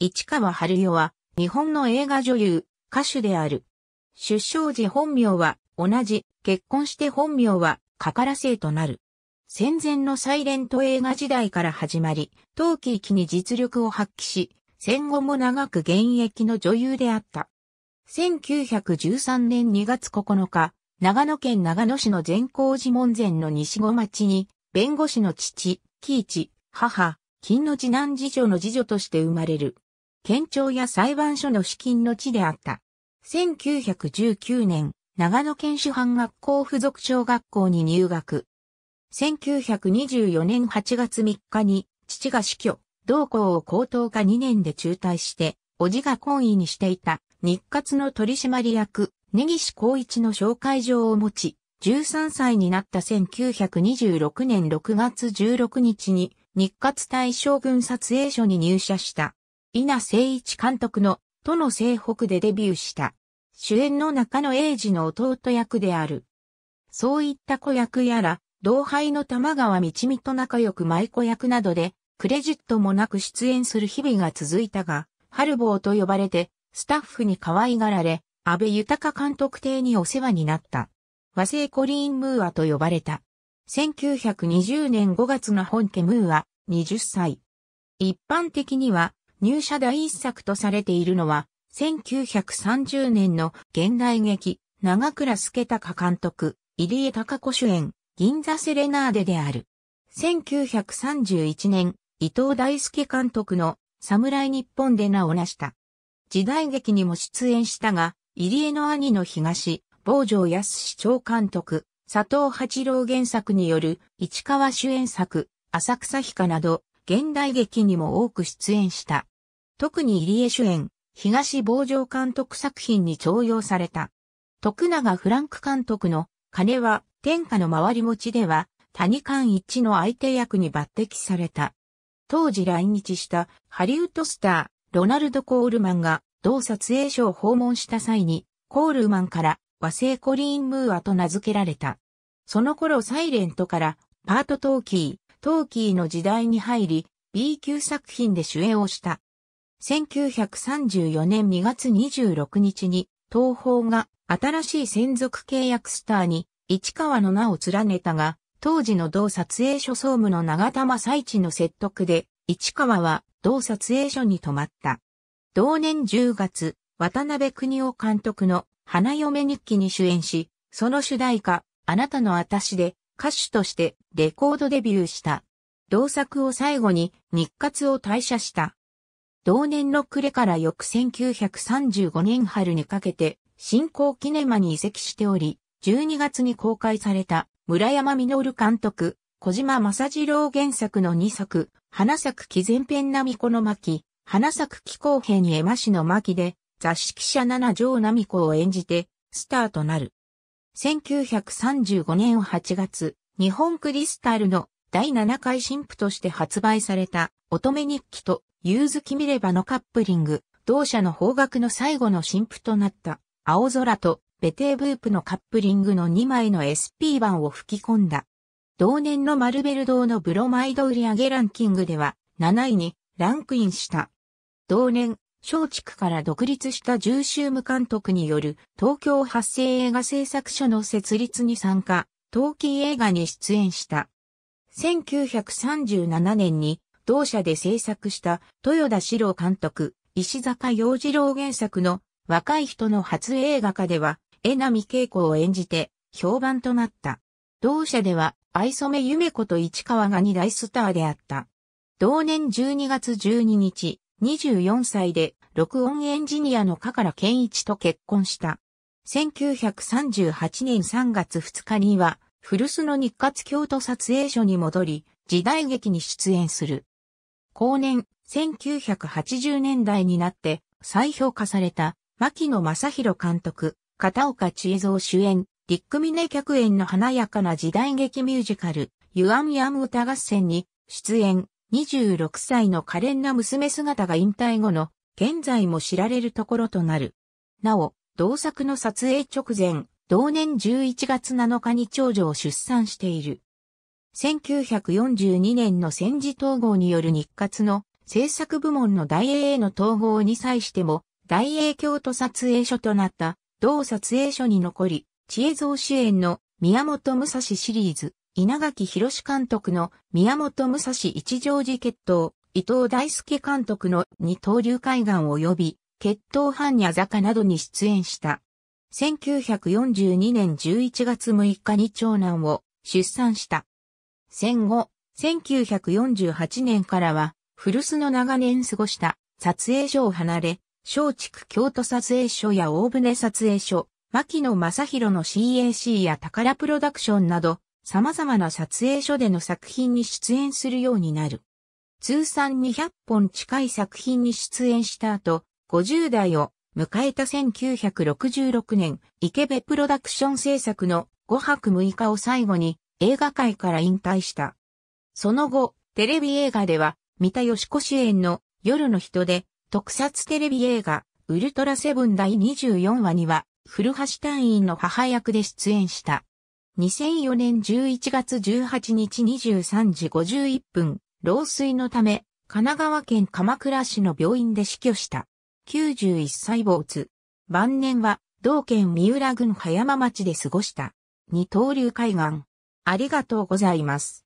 市川春代は、日本の映画女優、歌手である。出生時本名は、同じ、結婚して本名は、かから姓となる。戦前のサイレント映画時代から始まり、陶器域に実力を発揮し、戦後も長く現役の女優であった。1913年2月9日、長野県長野市の善光寺門前の西小町に、弁護士の父、喜一、母、金の次男次女の次女として生まれる。県庁や裁判所の資金の地であった。1919年、長野県主犯学校附属小学校に入学。1924年8月3日に、父が死去、同校を高等科2年で中退して、叔父が婚姻にしていた日活の取締役、根岸光一の紹介状を持ち、13歳になった1926年6月16日に日活大将軍撮影所に入社した。稲誠一監督の、都の西北でデビューした。主演の中野英二の弟役である。そういった子役やら、同輩の玉川道美と仲良く舞子役などで、クレジットもなく出演する日々が続いたが、春坊と呼ばれて、スタッフに可愛がられ、安倍豊監督邸にお世話になった。和製コリーン・ムーアと呼ばれた。1920年5月の本家ムーア、20歳。一般的には、入社第一作とされているのは、1930年の現代劇、長倉助隆監督、入江隆子主演、銀座セレナーデである。1931年、伊藤大輔監督の侍日本で名を成した。時代劇にも出演したが、入江の兄の東、坊城康長監督、佐藤八郎原作による市川主演作、浅草日かなど、現代劇にも多く出演した。特に入江主演、東坊城監督作品に重用された。徳永フランク監督の金は天下の回り持ちでは谷間一の相手役に抜擢された。当時来日したハリウッドスター、ロナルド・コールマンが同撮影所を訪問した際に、コールマンから和製コリーン・ムーアと名付けられた。その頃サイレントからパートトーキー、トーキーの時代に入り、B 級作品で主演をした。1934年2月26日に、東宝が新しい専属契約スターに市川の名を連ねたが、当時の同撮影所総務の長田正一の説得で、市川は同撮影所に泊まった。同年10月、渡辺邦夫監督の花嫁日記に主演し、その主題歌、あなたのあたしで歌手としてレコードデビューした。同作を最後に日活を退社した。同年の暮れから翌1935年春にかけて、新興キネマに移籍しており、12月に公開された村山実監督、小島正次郎原作の2作、花咲き前編並子の巻、花咲気後編に絵馬の巻で、雑誌記者七条並子を演じて、スターとなる。1935年8月、日本クリスタルの第7回新婦として発売された乙女日記とユーズ・キミレバのカップリング、同社の方角の最後の新譜となった、青空とベテーブープのカップリングの2枚の SP 版を吹き込んだ。同年のマルベル堂のブロマイド売上ランキングでは7位にランクインした。同年、松竹から独立した重州無監督による東京発生映画製作所の設立に参加、陶器映画に出演した。1937年に同社で制作した豊田史郎監督、石坂洋次郎原作の若い人の初映画化では、江波恵子を演じて評判となった。同社では愛染夢子と市川が二大スターであった。同年12月12日、24歳で録音エンジニアの加か健一と結婚した。1938年3月2日には、古巣の日活京都撮影所に戻り、時代劇に出演する。後年、1980年代になって再評価された、牧野正宏監督、片岡千恵蔵主演、リックミネ客演の華やかな時代劇ミュージカル、ユアンヤム歌合戦に出演、26歳の可憐な娘姿が引退後の、現在も知られるところとなる。なお、同作の撮影直前、同年11月7日に長女を出産している。1942年の戦時統合による日活の制作部門の大英への統合に際しても、大英京都撮影所となった同撮影所に残り、知恵蔵主演の宮本武蔵シリーズ、稲垣博監督の宮本武蔵一条寺決闘、伊藤大輔監督の二刀流海岸及び、決闘犯や坂などに出演した。1942年11月6日に長男を出産した。戦後、1948年からは、古巣の長年過ごした撮影所を離れ、松竹京都撮影所や大船撮影所、牧野正宏の CAC や宝プロダクションなど、様々な撮影所での作品に出演するようになる。通算200本近い作品に出演した後、50代を迎えた1966年、池辺プロダクション制作の5泊6日を最後に、映画界から引退した。その後、テレビ映画では、三田義子主演の夜の人で、特撮テレビ映画、ウルトラセブン第24話には、古橋隊員の母役で出演した。2004年11月18日23時51分、老衰のため、神奈川県鎌倉市の病院で死去した。91歳没。晩年は、同県三浦郡葉山町で過ごした。二刀流海岸。ありがとうございます。